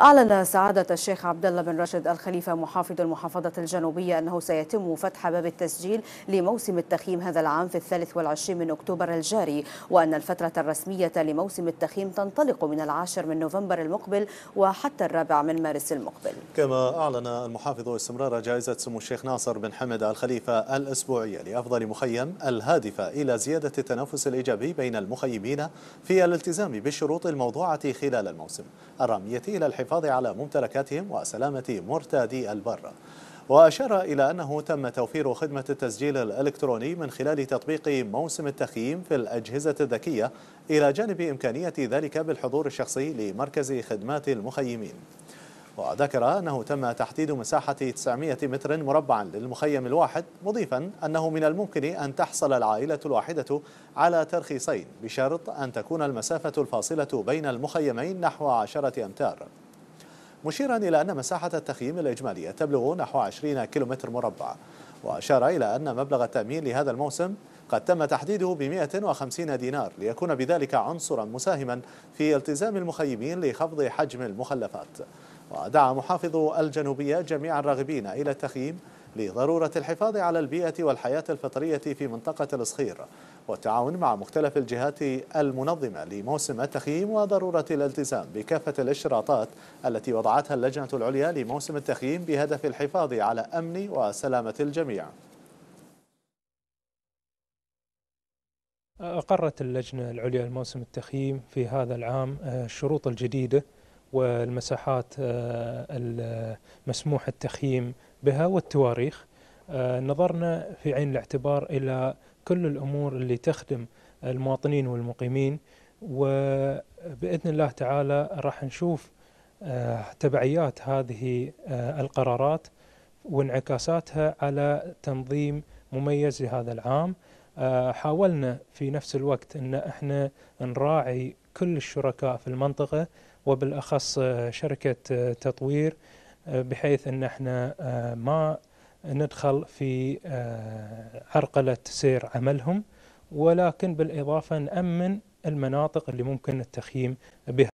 أعلن سعادة الشيخ عبد الله بن راشد الخليفة محافظ المحافظة الجنوبية أنه سيتم فتح باب التسجيل لموسم التخييم هذا العام في الثالث والعشرين من أكتوبر الجاري وأن الفترة الرسمية لموسم التخييم تنطلق من العاشر من نوفمبر المقبل وحتى الرابع من مارس المقبل كما أعلن المحافظ استمرار جائزة سمو الشيخ ناصر بن حمد الخليفة الأسبوعية لأفضل مخيم الهادفة إلى زيادة التنافس الإيجابي بين المخيمين في الالتزام بالشروط الموضوعة خلال الموسم الرامية إلى الحماية للحفاظ على ممتلكاتهم وسلامة مرتادي البر وأشار إلى أنه تم توفير خدمة التسجيل الإلكتروني من خلال تطبيق موسم التخييم في الأجهزة الذكية إلى جانب إمكانية ذلك بالحضور الشخصي لمركز خدمات المخيمين وذكر أنه تم تحديد مساحة 900 متر مربع للمخيم الواحد مضيفا أنه من الممكن أن تحصل العائلة الواحدة على ترخيصين بشرط أن تكون المسافة الفاصلة بين المخيمين نحو عشرة أمتار مشيرا إلى أن مساحة التخييم الإجمالية تبلغ نحو 20 كيلومتر مربع وأشار إلى أن مبلغ التأمين لهذا الموسم قد تم تحديده ب 150 دينار ليكون بذلك عنصرا مساهما في التزام المخيمين لخفض حجم المخلفات ودعا محافظ الجنوبية جميع الراغبين إلى التخييم لضرورة الحفاظ على البيئة والحياة الفطرية في منطقة الصخير والتعاون مع مختلف الجهات المنظمة لموسم التخييم وضرورة الالتزام بكافة الاشتراطات التي وضعتها اللجنة العليا لموسم التخييم بهدف الحفاظ على أمن وسلامة الجميع أقرت اللجنة العليا لموسم التخييم في هذا العام آه، الشروط الجديدة والمساحات آه، المسموح التخييم بها والتواريخ آه، نظرنا في عين الاعتبار إلى كل الأمور اللي تخدم المواطنين والمقيمين وبإذن الله تعالى راح نشوف آه، تبعيات هذه القرارات وانعكاساتها على تنظيم مميز لهذا العام حاولنا في نفس الوقت ان احنا نراعي كل الشركاء في المنطقة وبالأخص آه، شركة آه، تطوير آه، بحيث أن احنا ما ندخل في عرقلة سير عملهم ولكن بالإضافة نأمن المناطق اللي ممكن التخييم بها